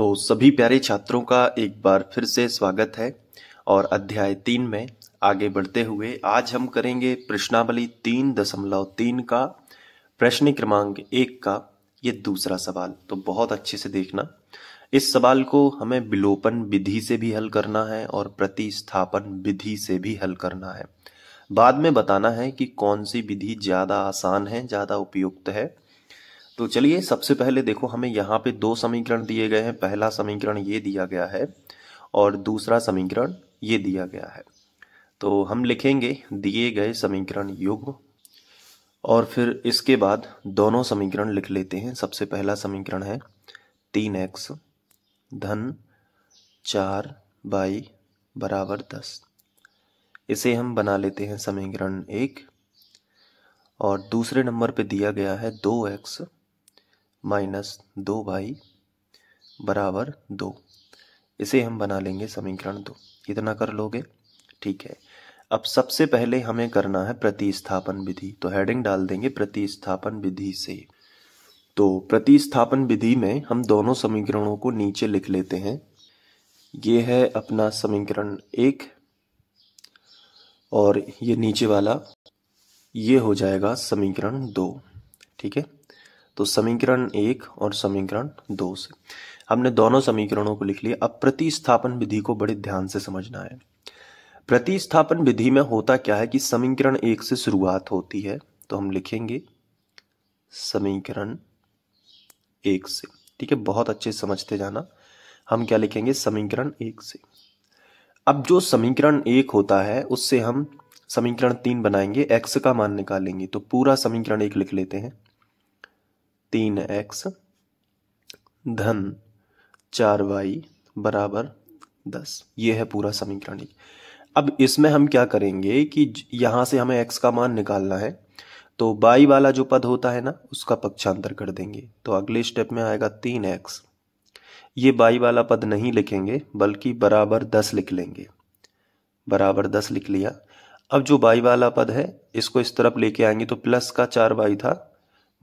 तो सभी प्यारे छात्रों का एक बार फिर से स्वागत है और अध्याय तीन में आगे बढ़ते हुए आज हम करेंगे प्रश्नावली तीन दशमलव तीन का प्रश्न क्रमांक एक का ये दूसरा सवाल तो बहुत अच्छे से देखना इस सवाल को हमें विलोपन विधि से भी हल करना है और प्रतिस्थापन विधि से भी हल करना है बाद में बताना है कि कौन सी विधि ज़्यादा आसान है ज़्यादा उपयुक्त है तो चलिए सबसे पहले देखो हमें यहाँ पे दो समीकरण दिए गए हैं पहला समीकरण ये दिया गया है और दूसरा समीकरण ये दिया गया है तो हम लिखेंगे दिए गए समीकरण युग और फिर इसके बाद दोनों समीकरण लिख लेते हैं सबसे पहला समीकरण है तीन एक्स धन चार बाई बराबर दस इसे हम बना लेते हैं समीकरण एक और दूसरे नंबर पे दिया गया है दो एक्स माइनस दो बाई बराबर दो इसे हम बना लेंगे समीकरण दो इतना कर लोगे ठीक है अब सबसे पहले हमें करना है प्रतिस्थापन विधि तो हेडिंग डाल देंगे प्रतिस्थापन विधि से तो प्रतिस्थापन विधि में हम दोनों समीकरणों को नीचे लिख लेते हैं ये है अपना समीकरण एक और ये नीचे वाला ये हो जाएगा समीकरण दो ठीक है तो समीकरण एक और समीकरण दो से हमने दोनों समीकरणों को लिख लिया अब प्रतिस्थापन विधि को बड़े ध्यान से समझना है प्रतिस्थापन विधि में होता क्या है कि समीकरण एक से शुरुआत होती है तो हम लिखेंगे समीकरण एक से ठीक है बहुत अच्छे समझते जाना हम क्या लिखेंगे समीकरण एक से अब जो समीकरण एक होता है उससे हम समीकरण तीन बनाएंगे एक्स का मान निकालेंगे तो पूरा समीकरण एक लिख लेते हैं तीन एक्स धन चार वाई बराबर दस ये है पूरा समीकरण अब इसमें हम क्या करेंगे कि यहां से हमें एक्स का मान निकालना है तो बाई वाला जो पद होता है ना उसका पक्षांतर कर देंगे तो अगले स्टेप में आएगा तीन एक्स ये बाई वाला पद नहीं लिखेंगे बल्कि बराबर दस लिख लेंगे बराबर दस लिख लिया अब जो बाई वाला पद है इसको इस तरफ लेके आएंगे तो प्लस का चार बाई था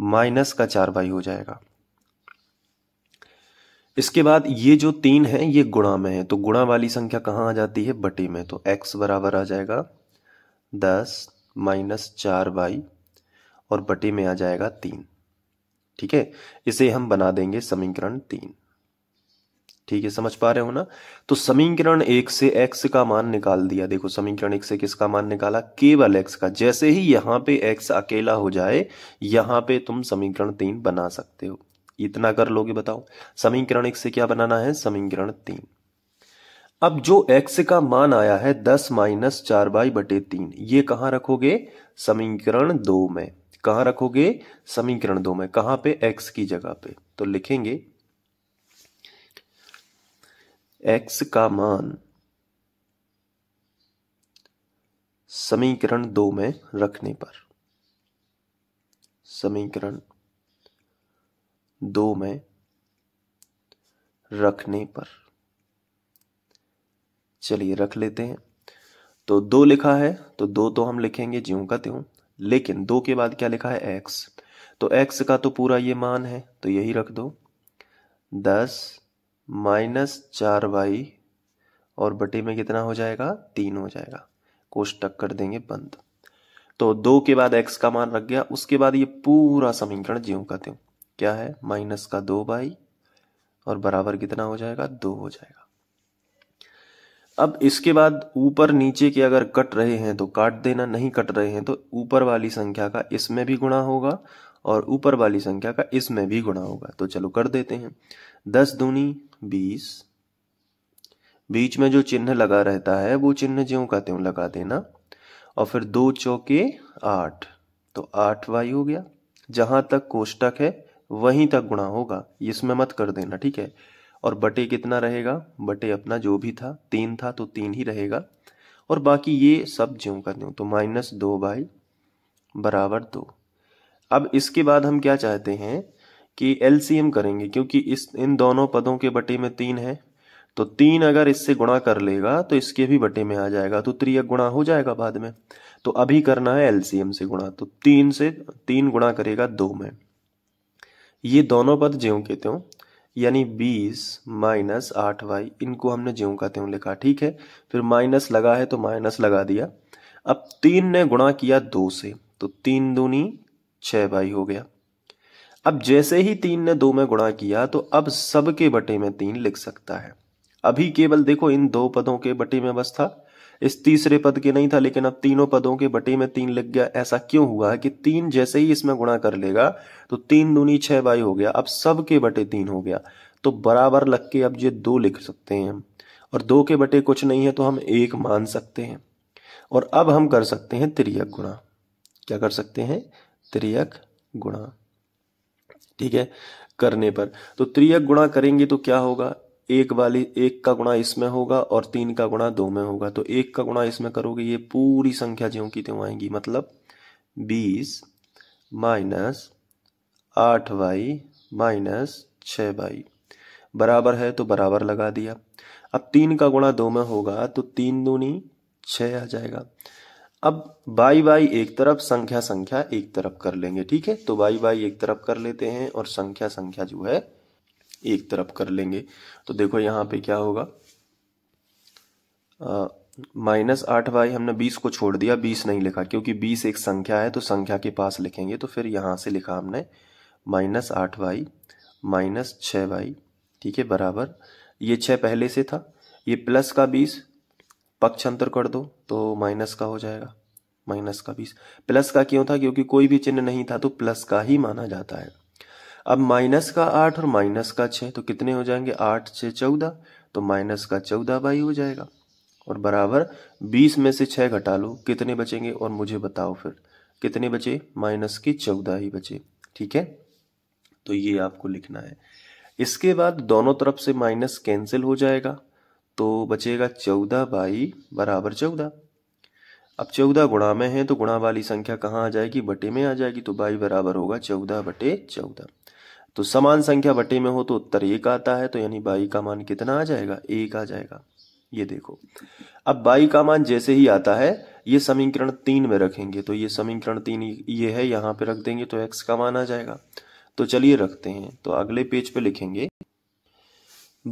माइनस का चार बाई हो जाएगा इसके बाद ये जो तीन है ये गुणा में है तो गुणा वाली संख्या कहां आ जाती है बटे में तो x बराबर आ जाएगा दस माइनस चार बाई और बटे में आ जाएगा तीन ठीक है इसे हम बना देंगे समीकरण तीन ठीक है समझ पा रहे हो ना तो समीकरण एक से एक्स का मान निकाल दिया देखो समीकरण एक से किसका मान निकाला केवल एक्स का जैसे ही यहां पे एक्स अकेला हो जाए यहां पे तुम समीकरण तीन बना सकते हो इतना कर लोगे बताओ समीकरण एक से क्या बनाना है समीकरण तीन अब जो एक्स का मान आया है दस माइनस चार बाई बटे तीन ये कहां रखोगे समीकरण दो में कहां रखोगे समीकरण दो में कहां पे एक्स की जगह पे तो लिखेंगे एक्स का मान समीकरण दो में रखने पर समीकरण दो में रखने पर चलिए रख लेते हैं तो दो लिखा है तो दो तो हम लिखेंगे ज्यो का त्यों लेकिन दो के बाद क्या लिखा है एक्स तो एक्स का तो पूरा ये मान है तो यही रख दो दस माइनस चार बाई और बटे में कितना हो जाएगा तीन हो जाएगा कोष टक कर देंगे बंद तो दो के बाद एक्स का मान रख गया उसके बाद ये पूरा समीकरण ज्यो का त्यों क्या है माइनस का दो बाई और बराबर कितना हो जाएगा दो हो जाएगा अब इसके बाद ऊपर नीचे के अगर कट रहे हैं तो काट देना नहीं कट रहे हैं तो ऊपर वाली संख्या का इसमें भी गुणा होगा और ऊपर वाली संख्या का इसमें भी गुणा होगा तो चलो कर देते हैं दस दूनी बीस बीच में जो चिन्ह लगा रहता है वो चिन्ह ज्यों का त्यों लगा देना और फिर दो चौके आठ तो आठ वाई हो गया जहां तक कोष्टक है वहीं तक गुणा होगा इसमें मत कर देना ठीक है और बटे कितना रहेगा बटे अपना जो भी था तीन था तो तीन ही रहेगा और बाकी ये सब ज्यों का त्यों तो माइनस दो बाई बराबर दो अब इसके बाद हम क्या चाहते हैं कि एलसीएम करेंगे क्योंकि इस इन दोनों पदों के बटे में तीन है तो तीन अगर इससे गुणा कर लेगा तो इसके भी बटे में आ जाएगा तो त्रिय गुणा हो जाएगा बाद में तो अभी करना है एलसीएम से गुणा तो तीन से तीन गुणा करेगा दो में ये दोनों पद ज्यों के त्यों यानी बीस माइनस आठ वाई इनको हमने ज्यों का त्यों लिखा ठीक है फिर माइनस लगा है तो माइनस लगा दिया अब तीन ने गुणा किया दो से तो तीन दूनी छः बाई हो गया अब जैसे ही तीन ने दो में गुणा किया तो अब सब के बटे में तीन लिख सकता है अभी केवल देखो इन दो पदों के बटे में बस था इस तीसरे पद के नहीं था लेकिन अब तीनों पदों के बटे में तीन लग गया ऐसा क्यों हुआ कि तीन जैसे ही इसमें गुणा कर लेगा तो तीन दूनी छह बाई हो गया अब सब के बटे तीन हो गया तो बराबर लग के अब ये दो लिख सकते हैं और दो के बटे कुछ नहीं है तो हम एक मान सकते हैं और अब हम कर सकते हैं त्रियक गुणा क्या कर सकते हैं त्रियक गुणा ठीक है करने पर तो त्रियक गुणा करेंगे तो क्या होगा एक वाली एक का गुणा इसमें होगा और तीन का गुणा दो में होगा तो एक का गुणा इसमें करोगे ये पूरी संख्या ज्यों की त्यों आएंगी मतलब बीस माइनस आठ वाई माइनस छ वाई बराबर है तो बराबर लगा दिया अब तीन का गुणा दो में होगा तो तीन दूनी छ आ जाएगा अब बाई बाई एक तरफ संख्या संख्या एक तरफ कर लेंगे ठीक है तो बाई बाई एक तरफ कर लेते हैं और संख्या संख्या जो है एक तरफ कर लेंगे तो देखो यहां पे क्या होगा माइनस आठ बाई हमने बीस को छोड़ दिया बीस नहीं लिखा क्योंकि बीस एक संख्या है तो संख्या के पास लिखेंगे तो फिर यहां से लिखा हमने माइनस आठ बाई माइनस छ बाई ठीक है बराबर ये छह पहले से था ये प्लस का बीस पक्ष अंतर कर दो तो माइनस का हो जाएगा माइनस का बीस प्लस का क्यों था क्योंकि कोई भी चिन्ह नहीं था तो प्लस का ही माना जाता है अब माइनस का आठ और माइनस का छह तो कितने हो जाएंगे आठ छः चौदह तो माइनस का चौदह बाई हो जाएगा और बराबर बीस में से छः घटा लो कितने बचेंगे और मुझे बताओ फिर कितने बचे माइनस के चौदह ही बचे ठीक है तो ये आपको लिखना है इसके बाद दोनों तरफ से माइनस कैंसिल हो जाएगा तो बचेगा चौदह बाई बराबर चौदह अब चौदह गुणा में है तो गुणा वाली संख्या कहाँ आ जाएगी बटे में आ जाएगी तो बाई बराबर होगा चौदह बटे चौदह तो समान संख्या बटे में हो तो उत्तर एक आता है तो यानी बाई का मान कितना आ जाएगा एक आ जाएगा ये देखो अब बाई का मान जैसे ही आता है ये समीकरण तीन में रखेंगे तो ये समीकरण तीन ये है यहाँ पे रख देंगे तो एक्स का मान आ जाएगा तो चलिए रखते हैं तो अगले पेज पे लिखेंगे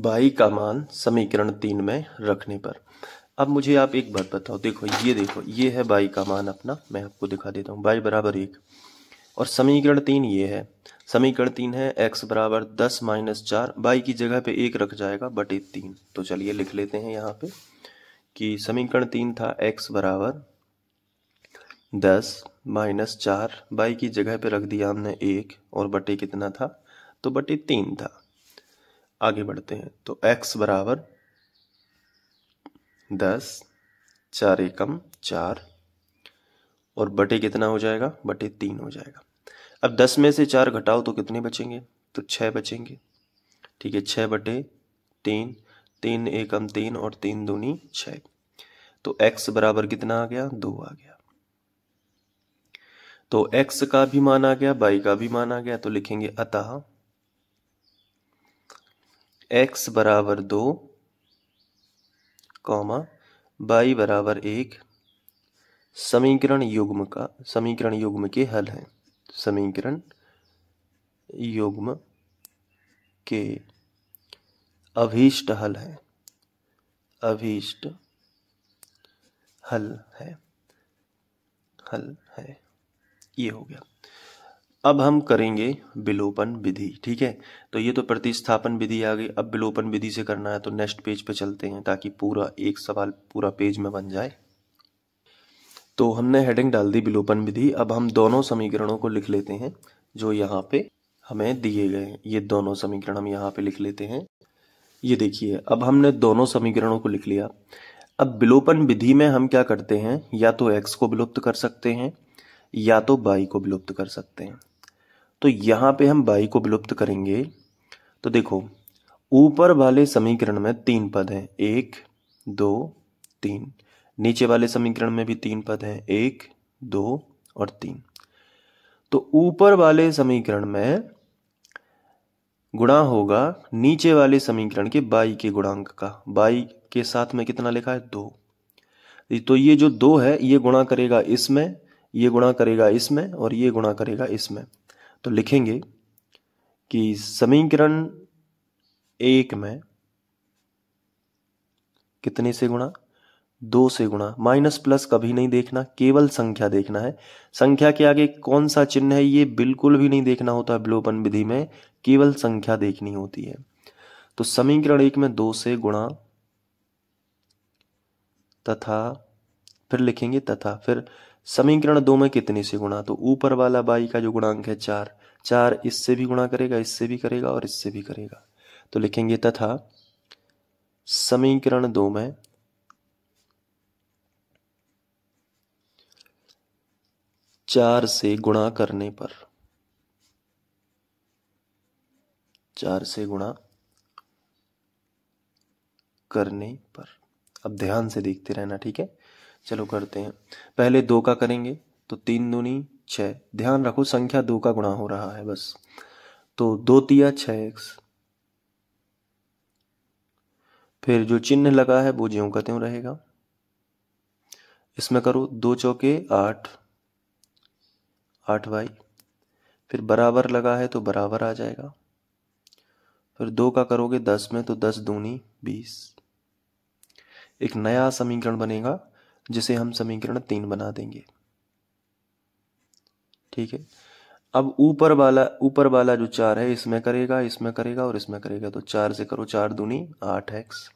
बाई का मान समीकरण तीन में रखने पर अब मुझे आप एक बात बताओ देखो ये देखो ये है बाई का मान अपना मैं आपको दिखा देता हूँ बाई बराबर एक और समीकरण तीन ये है समीकरण तीन है एक्स बराबर दस माइनस चार बाई की जगह पे एक रख जाएगा बटे तीन तो चलिए लिख लेते हैं यहाँ पे कि समीकरण तीन था एक्स बराबर दस माइनस चार बाई की जगह पे रख दिया हमने एक और बटे कितना था तो बटे तीन था आगे बढ़ते हैं तो x बराबर दस चार एकम चार और बटे कितना हो जाएगा बटे तीन हो जाएगा अब दस में से चार घटाओ तो कितने बचेंगे तो छः बचेंगे ठीक है छः बटे तीन तीन एकम तीन और तीन दूनी छः तो x बराबर कितना आ गया दो आ गया तो x का भी मान आ गया y का भी मान आ गया तो लिखेंगे अतः एक्स बराबर दो कॉमा बाई बराबर एक समीकरण युग्म का समीकरण युग्म के हल हैं समीकरण युग्म के अभीष्ट हल है अभीष्ट हल है हल है ये हो गया अब हम करेंगे विलोपन विधि ठीक है तो ये तो प्रतिस्थापन विधि आ गई अब विलोपन विधि से करना है तो नेक्स्ट पेज पे चलते हैं ताकि पूरा एक सवाल पूरा पेज में बन जाए तो हमने हेडिंग डाल दी विलोपन विधि अब हम दोनों समीकरणों को लिख लेते हैं जो यहाँ पे हमें दिए गए हैं ये दोनों समीकरण हम यहाँ पे लिख लेते हैं ये देखिए अब हमने दोनों समीकरणों को लिख लिया अब विलोपन विधि में हम क्या करते हैं या तो एक्स को विलुप्त कर सकते हैं या तो बाई को विलुप्त कर सकते हैं तो यहां पे हम बाई को विलुप्त करेंगे तो देखो ऊपर वाले समीकरण में तीन पद हैं एक दो तीन नीचे वाले समीकरण में भी तीन पद हैं एक दो और तीन तो ऊपर वाले समीकरण में गुणा होगा नीचे वाले समीकरण के बाई के गुणांक का बाई के साथ में कितना लिखा है दो तो ये जो दो है ये गुणा करेगा इसमें ये गुणा करेगा इसमें और ये गुणा करेगा इसमें तो लिखेंगे कि समीकरण एक में कितने से गुणा दो से गुणा माइनस प्लस कभी नहीं देखना केवल संख्या देखना है संख्या के आगे कौन सा चिन्ह है ये बिल्कुल भी नहीं देखना होता है विलोपन विधि में केवल संख्या देखनी होती है तो समीकरण एक में दो से गुणा तथा फिर लिखेंगे तथा फिर समीकरण दो में कितने से गुणा तो ऊपर वाला बाई का जो गुणांक है चार चार इससे भी गुणा करेगा इससे भी करेगा और इससे भी करेगा तो लिखेंगे तथा समीकरण दो में चार से गुणा करने पर चार से गुणा करने पर अब ध्यान से देखते रहना ठीक है चलो करते हैं पहले दो का करेंगे तो तीन दूनी छः ध्यान रखो संख्या दो का गुणा हो रहा है बस तो दो तिया छ एक्स फिर जो चिन्ह लगा है वो ज्यों का त्यों रहेगा इसमें करो दो चौके आठ आठ वाई फिर बराबर लगा है तो बराबर आ जाएगा फिर दो का करोगे दस में तो दस दूनी बीस एक नया समीकरण बनेगा जिसे हम समीकरण तीन बना देंगे ठीक है अब ऊपर वाला ऊपर वाला जो चार है इसमें करेगा इसमें करेगा और इसमें करेगा तो चार से करो चार दूनी आठ एक्स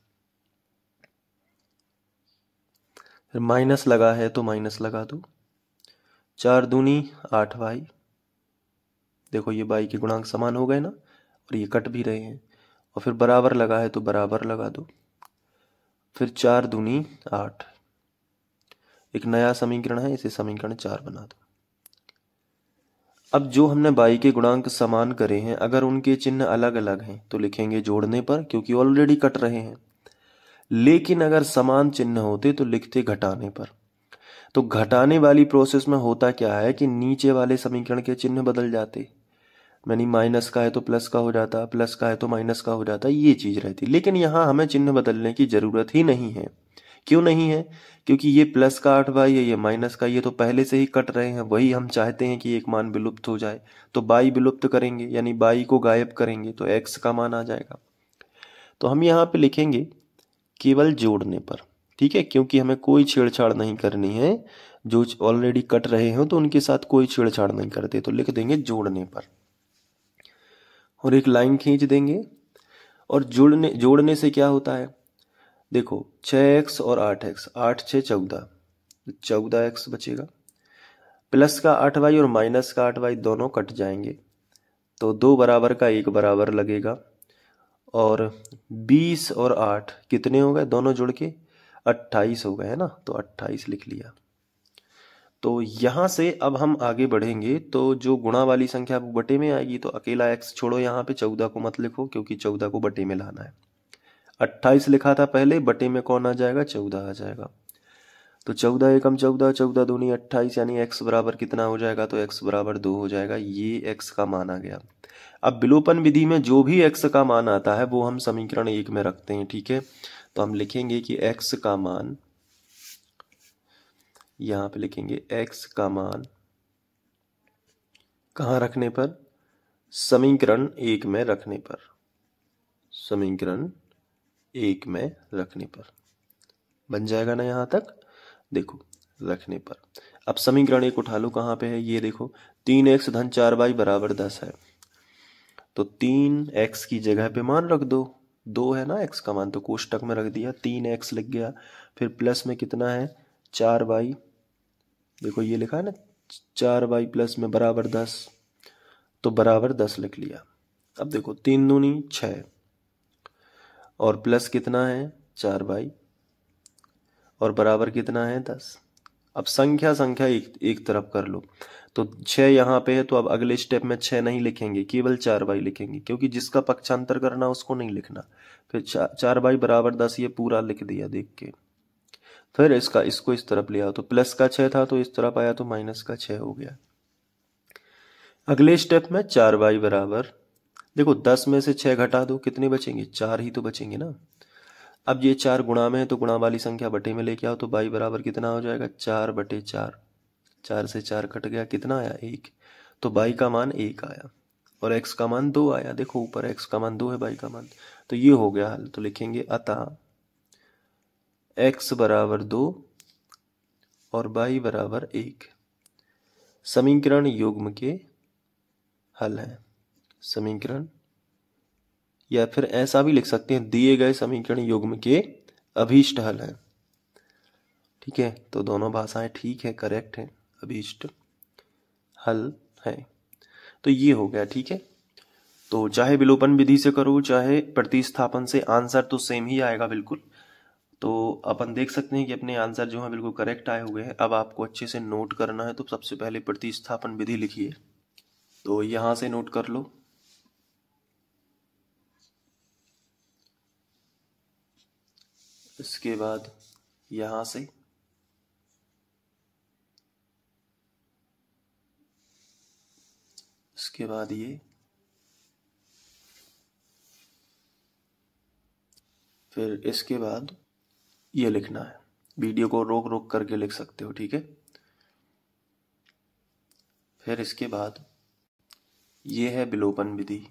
फिर माइनस लगा है तो माइनस लगा दो चार दूनी आठ वाई देखो ये बाई के गुणांक समान हो गए ना और ये कट भी रहे हैं और फिर बराबर लगा है तो बराबर लगा दो फिर चार दूनी आठ एक नया समीकरण है इसे समीकरण चार बना दो अब जो हमने बाई के गुणांक समान करे हैं अगर उनके चिन्ह अलग अलग हैं तो लिखेंगे जोड़ने पर क्योंकि ऑलरेडी कट रहे हैं लेकिन अगर समान चिन्ह होते तो लिखते घटाने पर तो घटाने वाली प्रोसेस में होता क्या है कि नीचे वाले समीकरण के चिन्ह बदल जाते यानी माइनस का है तो प्लस का हो जाता प्लस का है तो माइनस का हो जाता ये चीज रहती लेकिन यहां हमें चिन्ह बदलने की जरूरत ही नहीं है क्यों नहीं है क्योंकि ये प्लस का आठ बाई है ये माइनस का ये तो पहले से ही कट रहे हैं वही हम चाहते हैं कि एक मान विलुप्त हो जाए तो बाई विलुप्त करेंगे यानी बाई को गायब करेंगे तो एक्स का मान आ जाएगा तो हम यहाँ पे लिखेंगे केवल जोड़ने पर ठीक है क्योंकि हमें कोई छेड़छाड़ नहीं करनी है जो ऑलरेडी कट रहे हो तो उनके साथ कोई छेड़छाड़ नहीं करते तो लिख देंगे जोड़ने पर और एक लाइन खींच देंगे और जोड़ने जोड़ने से क्या होता है देखो छ एक्स और आठ एक्स आठ छः चौदह चौदह एक्स बचेगा प्लस का आठ वाई और माइनस का आठ वाई दोनों कट जाएंगे तो दो बराबर का एक बराबर लगेगा और बीस और आठ कितने हो गए दोनों जुड़ के अट्ठाईस हो गए है ना तो अट्ठाईस लिख लिया तो यहां से अब हम आगे बढ़ेंगे तो जो गुणा वाली संख्या बटे में आएगी तो अकेला एक्स छोड़ो यहाँ पे चौदह को मत लिखो क्योंकि चौदह को बटे में लाना है अट्ठाईस लिखा था पहले बटे में कौन आ जाएगा चौदह आ जाएगा तो चौदह एकम चौदह चौदह दूनी अट्ठाईस यानी एक्स बराबर कितना हो जाएगा तो एक्स बराबर दो हो जाएगा ये एक्स का मान आ गया अब विलोपन विधि में जो भी एक्स का मान आता है वो हम समीकरण एक में रखते हैं ठीक है तो हम लिखेंगे कि एक्स का मान यहां पे लिखेंगे एक्स का मान कहा रखने पर समीकरण एक में रखने पर समीकरण एक में रखने पर बन जाएगा ना यहाँ तक देखो रखने पर अब समीकरण एक उठा लो कहाँ पे है ये देखो तीन एक्स धन चार बाई बराबर दस है तो तीन एक्स की जगह पे मान रख दो दो है ना एक्स का मान तो कोष्टक में रख दिया तीन एक्स लग गया फिर प्लस में कितना है चार बाई देखो ये लिखा है ना चार बाई प्लस में बराबर दस तो बराबर दस लिख लिया अब देखो तीन दूनी छः और प्लस कितना है चार बाई और बराबर कितना है दस अब संख्या संख्या एक एक तरफ कर लो तो छह यहां पे है तो अब अगले स्टेप में छह नहीं लिखेंगे केवल चार बाई लिखेंगे क्योंकि जिसका पक्षांतर करना उसको नहीं लिखना फिर चा, चार बाई बराबर दस ये पूरा लिख दिया देख के फिर इसका इसको इस तरफ लिया तो प्लस का छह था तो इस तरफ आया तो माइनस का छ हो गया अगले स्टेप में चार बाई बराबर देखो दस में से छह घटा दो कितने बचेंगे चार ही तो बचेंगे ना अब ये चार गुणा में है तो गुणा वाली संख्या बटे में लेके आओ तो बाई बराबर कितना हो जाएगा चार बटे चार चार से चार कट गया कितना आया एक तो बाई का मान एक आया और एक्स का मान दो आया देखो ऊपर एक्स का मान दो है बाई का मान तो ये हो गया हल तो लिखेंगे अतः एक्स बराबर दो और बाई बराबर एक समीकरण युग्म के हल हैं समीकरण या फिर ऐसा भी लिख सकते हैं दिए गए समीकरण युग्म के अभीष्ट हल है ठीक है तो दोनों भाषाएं ठीक है करेक्ट है अभीष्ट हल है तो ये हो गया ठीक है तो चाहे विलोपन विधि से करो चाहे प्रतिस्थापन से आंसर तो सेम ही आएगा बिल्कुल तो अपन देख सकते हैं कि अपने आंसर जो है बिल्कुल करेक्ट आए हुए हैं अब आपको अच्छे से नोट करना है तो सबसे पहले प्रतिस्थापन विधि लिखिए तो यहाँ से नोट कर लो इसके बाद यहां से इसके बाद ये फिर इसके बाद ये लिखना है वीडियो को रोक रोक करके लिख सकते हो ठीक है फिर इसके बाद ये है विलोपन विधि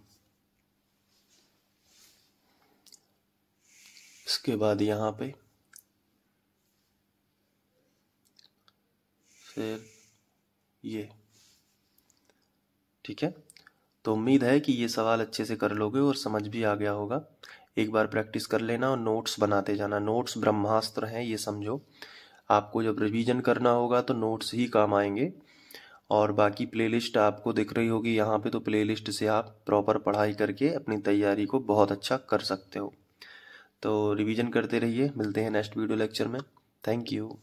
इसके बाद यहाँ पे फिर ये ठीक है तो उम्मीद है कि ये सवाल अच्छे से कर लोगे और समझ भी आ गया होगा एक बार प्रैक्टिस कर लेना और नोट्स बनाते जाना नोट्स ब्रह्मास्त्र हैं ये समझो आपको जब रिवीजन करना होगा तो नोट्स ही काम आएंगे और बाकी प्लेलिस्ट आपको दिख रही होगी यहाँ पे तो प्लेलिस्ट से आप प्रॉपर पढ़ाई करके अपनी तैयारी को बहुत अच्छा कर सकते हो तो रिवीजन करते रहिए मिलते हैं नेक्स्ट वीडियो लेक्चर में थैंक यू